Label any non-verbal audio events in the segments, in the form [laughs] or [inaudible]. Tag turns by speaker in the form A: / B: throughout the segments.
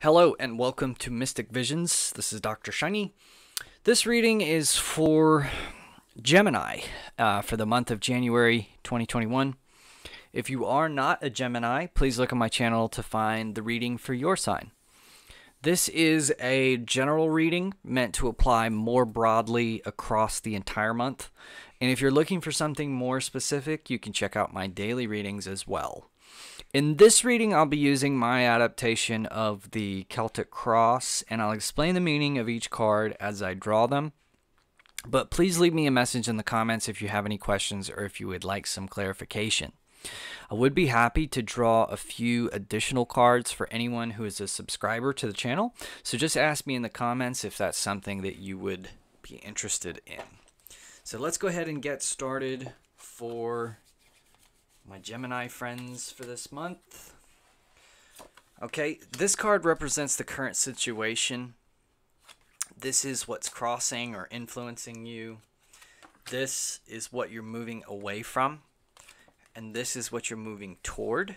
A: Hello and welcome to Mystic Visions. This is Dr. Shiny. This reading is for Gemini uh, for the month of January 2021. If you are not a Gemini, please look on my channel to find the reading for your sign. This is a general reading meant to apply more broadly across the entire month. And if you're looking for something more specific, you can check out my daily readings as well. In this reading, I'll be using my adaptation of the Celtic Cross, and I'll explain the meaning of each card as I draw them. But please leave me a message in the comments if you have any questions or if you would like some clarification. I would be happy to draw a few additional cards for anyone who is a subscriber to the channel, so just ask me in the comments if that's something that you would be interested in. So let's go ahead and get started for my Gemini friends for this month. Okay, this card represents the current situation. This is what's crossing or influencing you. This is what you're moving away from. And this is what you're moving toward.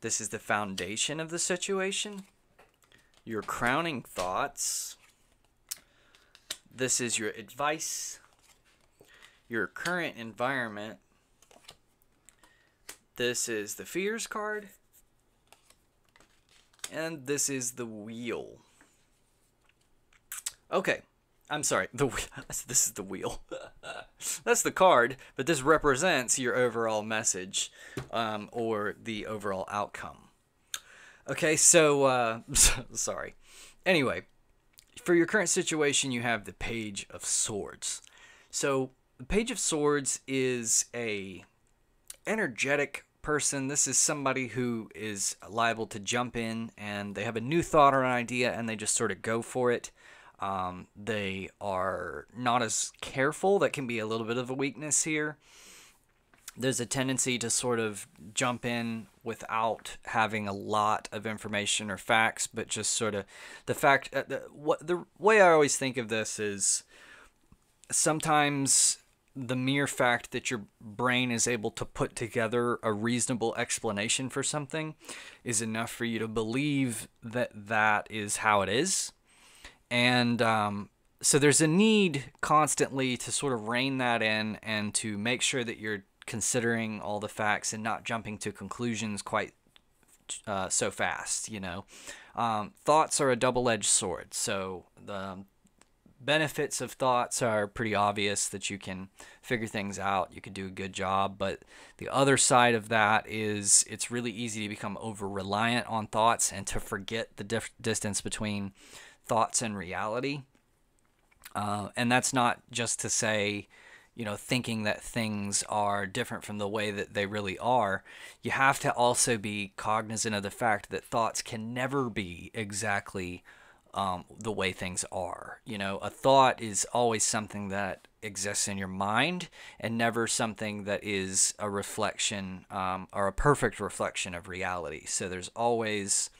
A: This is the foundation of the situation. Your crowning thoughts. This is your advice. Your current environment this is the Fears card. And this is the Wheel. Okay. I'm sorry. The [laughs] this is the wheel. [laughs] That's the card, but this represents your overall message, um, or the overall outcome. Okay, so uh, [laughs] sorry. Anyway, for your current situation, you have the Page of Swords. So the Page of Swords is a energetic person. This is somebody who is liable to jump in and they have a new thought or an idea and they just sort of go for it. Um, they are not as careful. That can be a little bit of a weakness here. There's a tendency to sort of jump in without having a lot of information or facts, but just sort of the fact. Uh, the, what the way I always think of this is sometimes the mere fact that your brain is able to put together a reasonable explanation for something is enough for you to believe that that is how it is. And um, so there's a need constantly to sort of rein that in and to make sure that you're considering all the facts and not jumping to conclusions quite uh, so fast, you know. Um, thoughts are a double edged sword. So the, um, benefits of thoughts are pretty obvious that you can figure things out, you can do a good job, but the other side of that is it's really easy to become over reliant on thoughts and to forget the distance between thoughts and reality. Uh, and that's not just to say, you know, thinking that things are different from the way that they really are. You have to also be cognizant of the fact that thoughts can never be exactly um, the way things are. You know, a thought is always something that exists in your mind and never something that is a reflection um, or a perfect reflection of reality. So there's always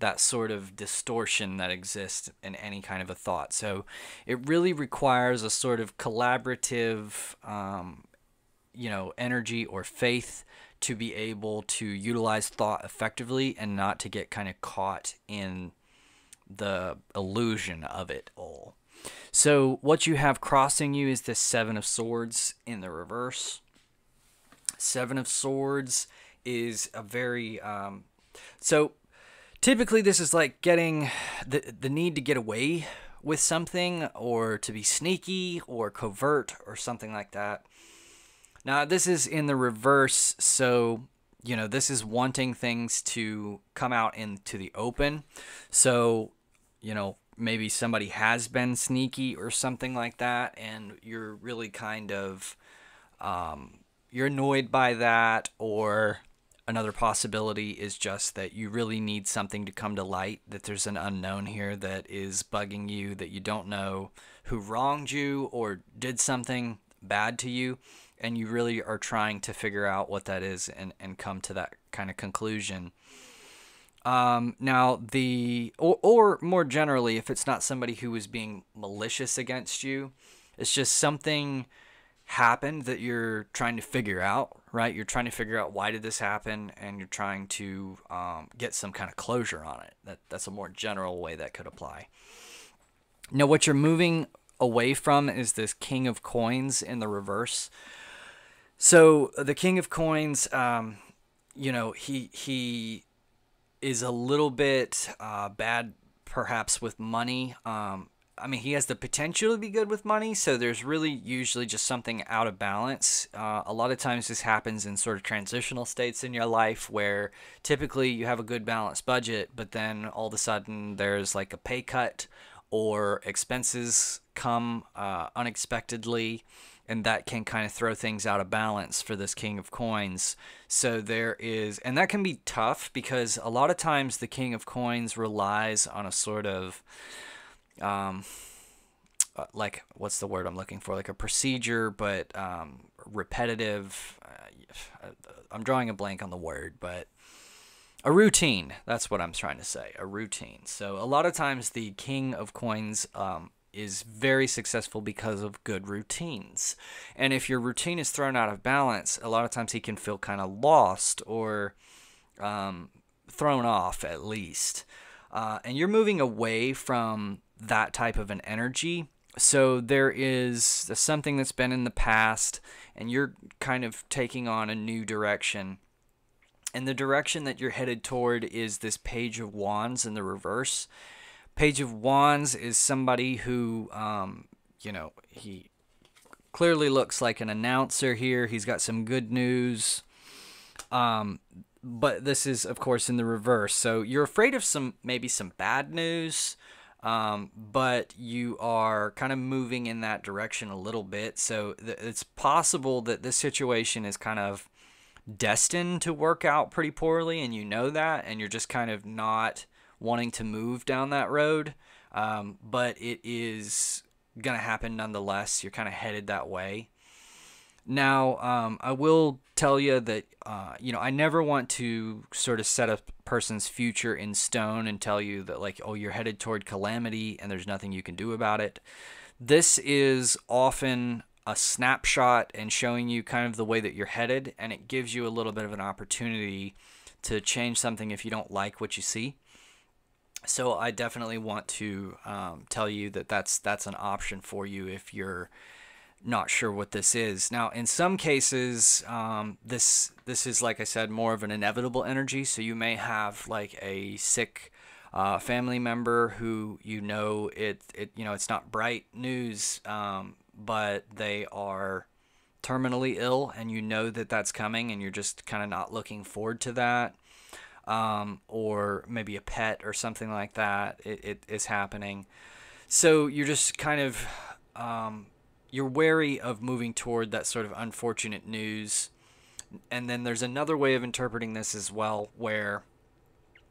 A: that sort of distortion that exists in any kind of a thought. So it really requires a sort of collaborative, um, you know, energy or faith to be able to utilize thought effectively and not to get kind of caught in the illusion of it all. So what you have crossing you is this seven of swords in the reverse. Seven of swords is a very um, so typically this is like getting the the need to get away with something or to be sneaky or covert or something like that. Now this is in the reverse, so you know this is wanting things to come out into the open. So you know, maybe somebody has been sneaky or something like that, and you're really kind of um, you're annoyed by that, or another possibility is just that you really need something to come to light that there's an unknown here that is bugging you that you don't know who wronged you or did something bad to you and you really are trying to figure out what that is and, and come to that kind of conclusion um, now the or, or more generally, if it's not somebody who is being malicious against you, it's just something happened that you're trying to figure out, right? You're trying to figure out why did this happen, and you're trying to um, get some kind of closure on it. That that's a more general way that could apply. Now, what you're moving away from is this King of Coins in the reverse. So the King of Coins, um, you know, he he is a little bit uh, bad, perhaps, with money. Um, I mean, he has the potential to be good with money, so there's really usually just something out of balance. Uh, a lot of times, this happens in sort of transitional states in your life where typically you have a good balanced budget, but then all of a sudden there's like a pay cut or expenses come uh, unexpectedly and that can kind of throw things out of balance for this king of coins. So there is, and that can be tough because a lot of times the king of coins relies on a sort of, um, uh, like what's the word I'm looking for? Like a procedure, but um, repetitive. Uh, I'm drawing a blank on the word, but a routine. That's what I'm trying to say. A routine. So a lot of times the king of coins um, is very successful because of good routines. And if your routine is thrown out of balance, a lot of times he can feel kind of lost or um, thrown off at least. Uh, and you're moving away from that type of an energy. So there is something that's been in the past, and you're kind of taking on a new direction. And the direction that you're headed toward is this Page of Wands in the reverse. Page of Wands is somebody who, um, you know, he clearly looks like an announcer here. He's got some good news. Um, but this is, of course, in the reverse. So you're afraid of some, maybe some bad news, um, but you are kind of moving in that direction a little bit. So it's possible that this situation is kind of destined to work out pretty poorly, and you know that, and you're just kind of not wanting to move down that road, um, but it is going to happen nonetheless. You're kind of headed that way. Now, um, I will tell you that, uh, you know, I never want to sort of set a person's future in stone and tell you that, like, oh, you're headed toward calamity and there's nothing you can do about it. This is often a snapshot and showing you kind of the way that you're headed, and it gives you a little bit of an opportunity to change something if you don't like what you see so I definitely want to um, tell you that that's that's an option for you if you're not sure what this is. Now, in some cases, um, this this is like I said, more of an inevitable energy. So you may have like a sick uh, family member who you know it it you know it's not bright news, um, but they are terminally ill, and you know that that's coming, and you're just kind of not looking forward to that um, or maybe a pet or something like that it, it is happening. So you're just kind of um, you're wary of moving toward that sort of unfortunate news. And then there's another way of interpreting this as well, where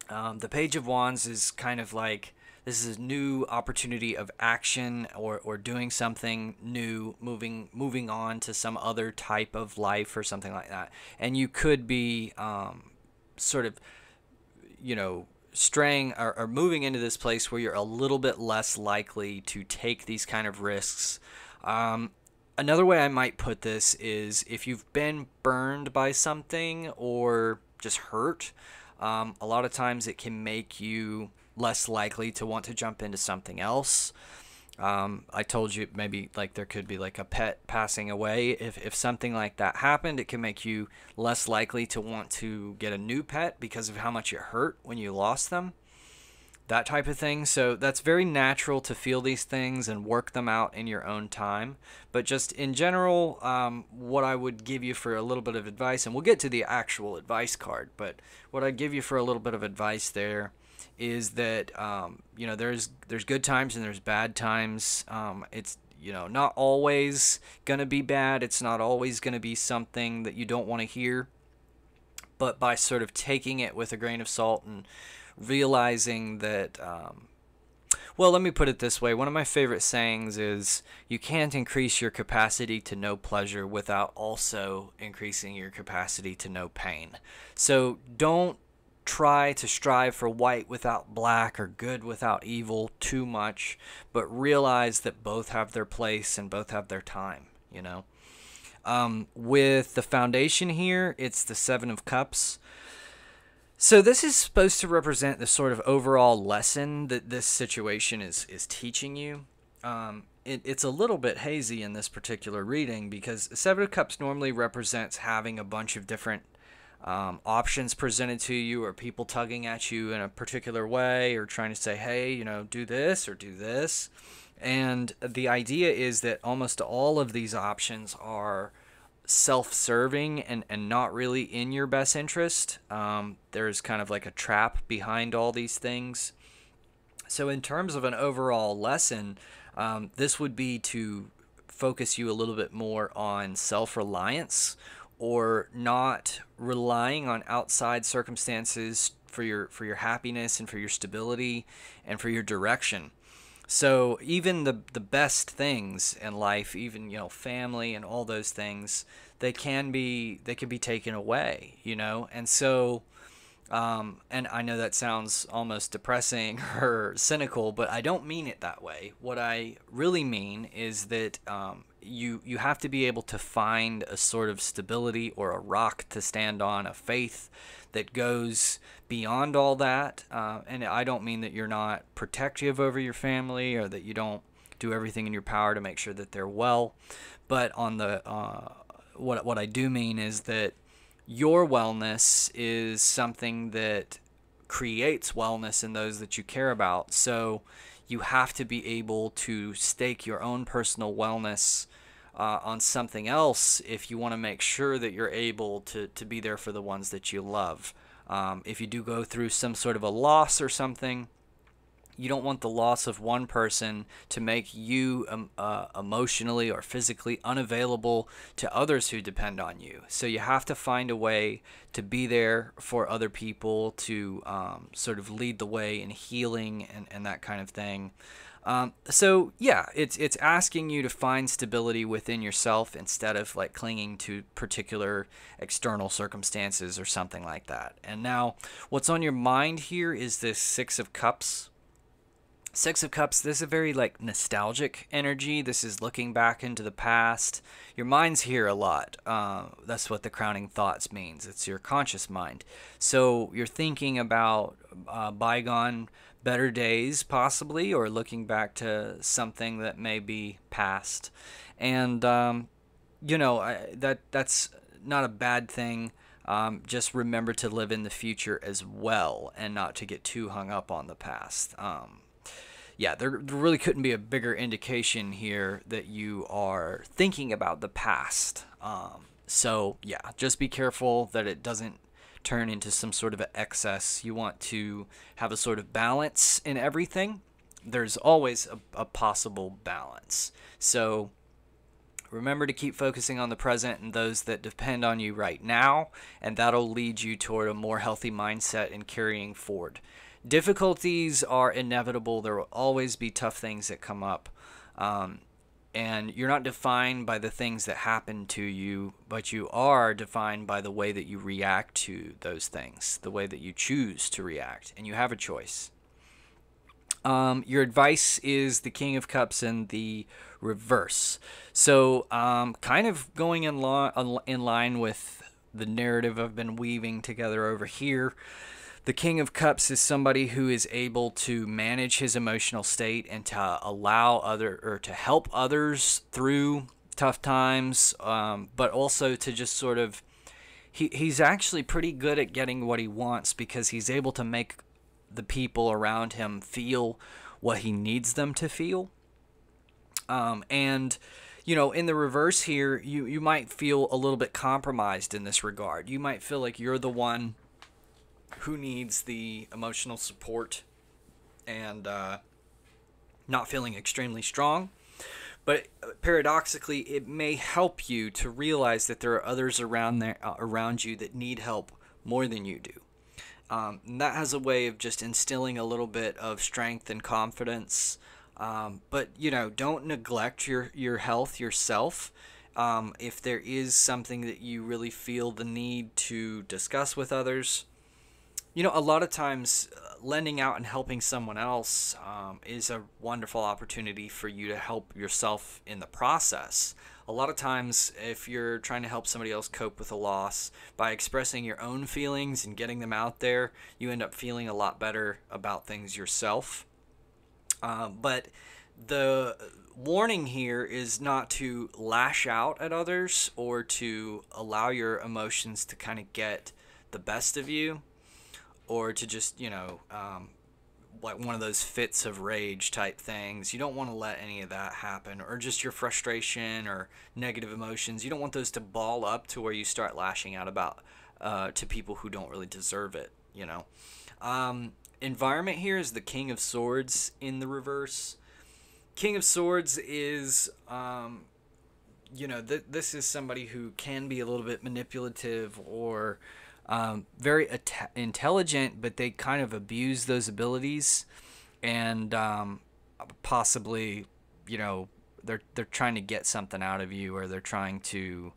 A: um, the Page of Wands is kind of like this is a new opportunity of action or, or doing something new, moving moving on to some other type of life or something like that. And you could be um, sort of you know, straying or, or, moving into this place where you're a little bit less likely to take these kind of risks. Um, another way I might put this is if you've been burned by something or just hurt, um, a lot of times it can make you less likely to want to jump into something else. Um, I told you maybe like there could be like a pet passing away. If, if something like that happened, it can make you less likely to want to get a new pet because of how much it hurt when you lost them, that type of thing. So that's very natural to feel these things and work them out in your own time. But just in general, um, what I would give you for a little bit of advice, and we'll get to the actual advice card, but what I'd give you for a little bit of advice there is that um, you know there's there's good times and there's bad times. Um, it's you know not always gonna be bad. It's not always gonna be something that you don't want to hear. But by sort of taking it with a grain of salt and realizing that. Um, well, let me put it this way. One of my favorite sayings is you can't increase your capacity to know pleasure without also increasing your capacity to know pain. So don't try to strive for white without black or good without evil too much, but realize that both have their place and both have their time, you know? Um, with the foundation here, it's the Seven of Cups. So this is supposed to represent the sort of overall lesson that this situation is is teaching you. Um, it, it's a little bit hazy in this particular reading because Seven of Cups normally represents having a bunch of different um, options presented to you or people tugging at you in a particular way or trying to say, hey, you know, do this or do this. And the idea is that almost all of these options are self serving and, and not really in your best interest. Um, there's kind of like a trap behind all these things. So, in terms of an overall lesson, um, this would be to focus you a little bit more on self reliance or not relying on outside circumstances for your for your happiness and for your stability and for your direction. So even the the best things in life, even you know family and all those things, they can be they can be taken away, you know. And so, um, and I know that sounds almost depressing [laughs] or cynical, but I don't mean it that way. What I really mean is that um, you you have to be able to find a sort of stability or a rock to stand on, a faith that goes beyond all that. Uh, and I don't mean that you're not protective over your family or that you don't do everything in your power to make sure that they're well. But on the uh, what what I do mean is that your wellness is something that creates wellness in those that you care about. So you have to be able to stake your own personal wellness uh, on something else if you want to make sure that you're able to, to be there for the ones that you love. Um, if you do go through some sort of a loss or something, you don't want the loss of one person to make you um, uh, emotionally or physically unavailable to others who depend on you. So you have to find a way to be there for other people to um, sort of lead the way in healing and, and that kind of thing. Um, so yeah, it's it's asking you to find stability within yourself instead of like clinging to particular external circumstances or something like that. And now, what's on your mind here is this Six of Cups Six of Cups, this is a very like nostalgic energy. This is looking back into the past. Your mind's here a lot. Uh, that's what the crowning thoughts means. It's your conscious mind. So you're thinking about uh, bygone better days, possibly, or looking back to something that may be past. And um, you know I, that that's not a bad thing. Um, just remember to live in the future as well, and not to get too hung up on the past. Um, yeah, there really couldn't be a bigger indication here that you are thinking about the past. Um, so yeah, just be careful that it doesn't turn into some sort of excess. You want to have a sort of balance in everything. There's always a, a possible balance. So remember to keep focusing on the present and those that depend on you right now, and that'll lead you toward a more healthy mindset and carrying forward difficulties are inevitable. There will always be tough things that come up. Um, and you're not defined by the things that happen to you, but you are defined by the way that you react to those things, the way that you choose to react, and you have a choice. Um, your advice is the King of Cups in the reverse. So, um, kind of going in, in line with the narrative I've been weaving together over here. The King of Cups is somebody who is able to manage his emotional state and to allow other or to help others through tough times, um, but also to just sort of he, he's actually pretty good at getting what he wants because he's able to make the people around him feel what he needs them to feel. Um, and you know, in the reverse here, you you might feel a little bit compromised in this regard. You might feel like you're the one who needs the emotional support and uh, not feeling extremely strong. But uh, paradoxically, it may help you to realize that there are others around there uh, around you that need help more than you do. Um, that has a way of just instilling a little bit of strength and confidence. Um, but you know, don't neglect your your health yourself. Um, if there is something that you really feel the need to discuss with others, you know, a lot of times uh, lending out and helping someone else um, is a wonderful opportunity for you to help yourself in the process. A lot of times, if you're trying to help somebody else cope with a loss by expressing your own feelings and getting them out there, you end up feeling a lot better about things yourself. Um, but the warning here is not to lash out at others or to allow your emotions to kind of get the best of you or to just you know um, like one of those fits of rage type things. You don't want to let any of that happen, or just your frustration or negative emotions. You don't want those to ball up to where you start lashing out about uh, to people who don't really deserve it. You know, um, environment here is the King of Swords in the reverse. King of Swords is, um, you know, th- this is somebody who can be a little bit manipulative or um, very intelligent, but they kind of abuse those abilities and um, possibly, you know, they're they're trying to get something out of you or they're trying to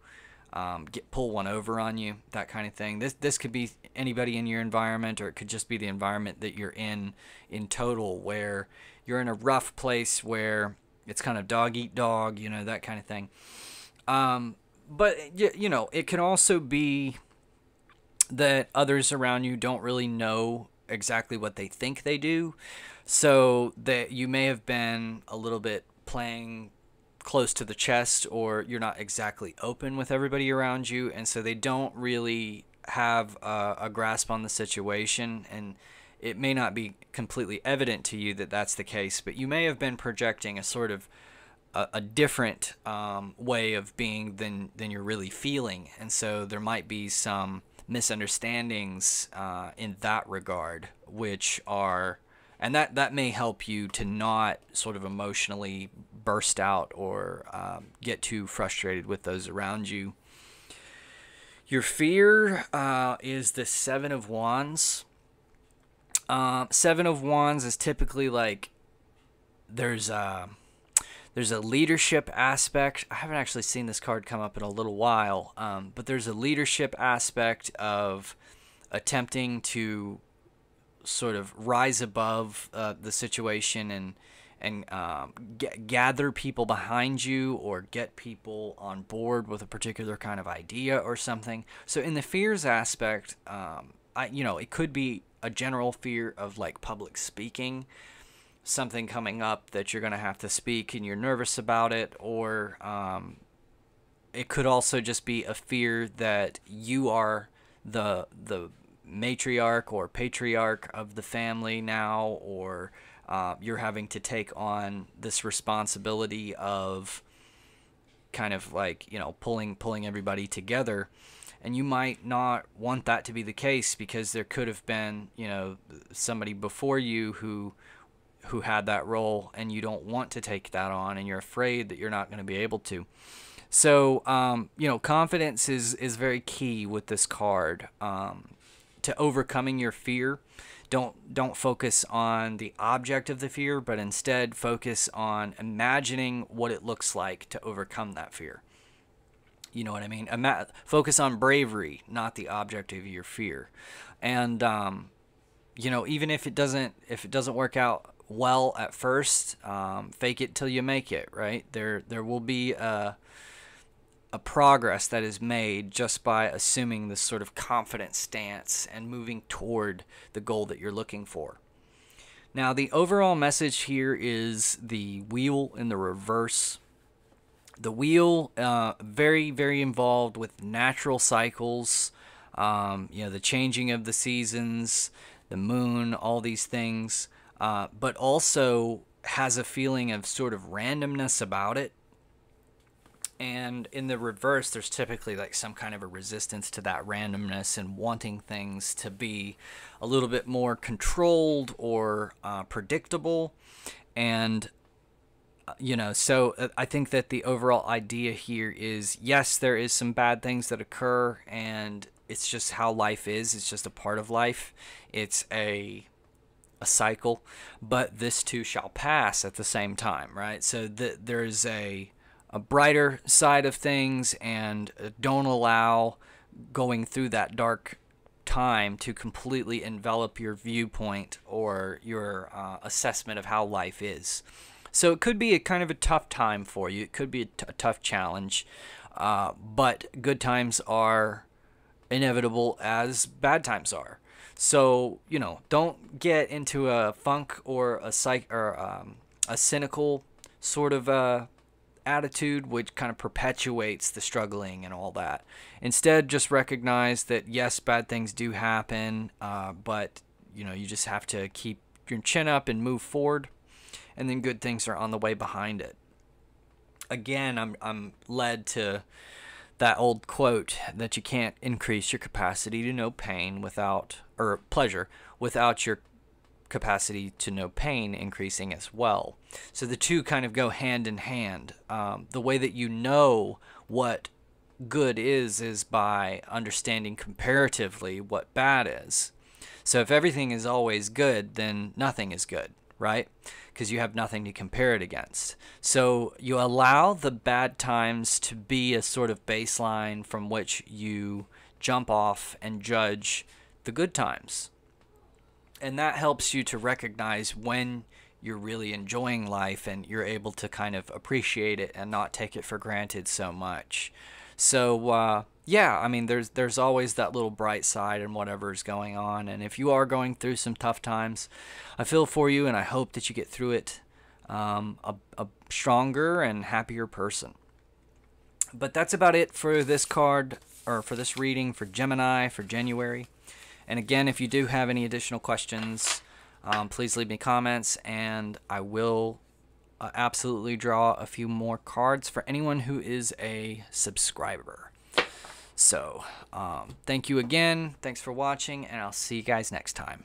A: um, get pull one over on you, that kind of thing. This this could be anybody in your environment, or it could just be the environment that you're in in total, where you're in a rough place where it's kind of dog eat dog, you know, that kind of thing. Um, but you, you know, it can also be that others around you don't really know exactly what they think they do. So that you may have been a little bit playing close to the chest or you're not exactly open with everybody around you and so they don't really have a, a, grasp on the situation and it may not be completely evident to you that that's the case but you may have been projecting a sort of a, a different um, way of being than than you're really feeling and so there might be some misunderstandings uh, in that regard, which are, and that that may help you to not sort of emotionally burst out or um, get too frustrated with those around you. Your fear uh, is the Seven of Wands. Uh, seven of Wands is typically like there's a um, there's a leadership aspect. I haven't actually seen this card come up in a little while, um, but there's a leadership aspect of attempting to sort of rise above uh, the situation and and um, gather people behind you or get people on board with a particular kind of idea or something. So in the fears aspect, um, I you know it could be a general fear of like public speaking something coming up that you're going to have to speak and you're nervous about it, or um, it could also just be a fear that you are the the matriarch or patriarch of the family now, or uh, you're having to take on this responsibility of kind of like you know pulling pulling everybody together and you might not want that to be the case because there could have been you know somebody before you who who had that role and you don't want to take that on and you're afraid that you're not going to be able to. So, um, you know, confidence is, is very key with this card um, to overcoming your fear. Don't, don't focus on the object of the fear, but instead focus on imagining what it looks like to overcome that fear. You know what I mean? Ima focus on bravery, not the object of your fear. And, um, you know, even if it doesn't, if it doesn't work out well at first. Um, fake it till you make it, right? There, there will be a, a progress that is made just by assuming this sort of confident stance and moving toward the goal that you're looking for. Now, the overall message here is the wheel in the reverse. The wheel, uh, very, very involved with natural cycles, um, you know, the changing of the seasons, the moon, all these things. Uh, but also has a feeling of sort of randomness about it. And in the reverse, there's typically like some kind of a resistance to that randomness and wanting things to be a little bit more controlled or uh, predictable. And, uh, you know, so uh, I think that the overall idea here is yes, there is some bad things that occur, and it's just how life is. It's just a part of life. It's a a cycle, but this too shall pass at the same time, right? So th- there's a, a brighter side of things, and uh, don't allow going through that dark time to completely envelop your viewpoint or your uh, assessment of how life is. So it could be a kind of a tough time for you. It could be a, t- a tough challenge, uh, but good times are inevitable as bad times are. So you know, don't get into a funk or a psych or um, a cynical sort of uh, attitude, which kind of perpetuates the struggling and all that. Instead, just recognize that yes, bad things do happen, uh, but you know, you just have to keep your chin up and move forward, and then good things are on the way behind it. Again, I'm I'm led to that old quote that you can't increase your capacity to know pain without, or pleasure, without your capacity to know pain increasing as well. So the two kind of go hand in hand. Um, the way that you know what good is is by understanding comparatively what bad is. So if everything is always good, then nothing is good right? Because you have nothing to compare it against. So you allow the bad times to be a sort of baseline from which you jump off and judge the good times. And that helps you to recognize when you're really enjoying life and you're able to kind of appreciate it and not take it for granted so much. So uh, yeah, I mean, there's there's always that little bright side and is going on. And if you are going through some tough times, I feel for you, and I hope that you get through it um, a, a stronger and happier person. But that's about it for this card or for this reading for Gemini for January. And again, if you do have any additional questions, um, please leave me comments, and I will absolutely draw a few more cards for anyone who is a subscriber. So, um, thank you again. Thanks for watching, and I'll see you guys next time.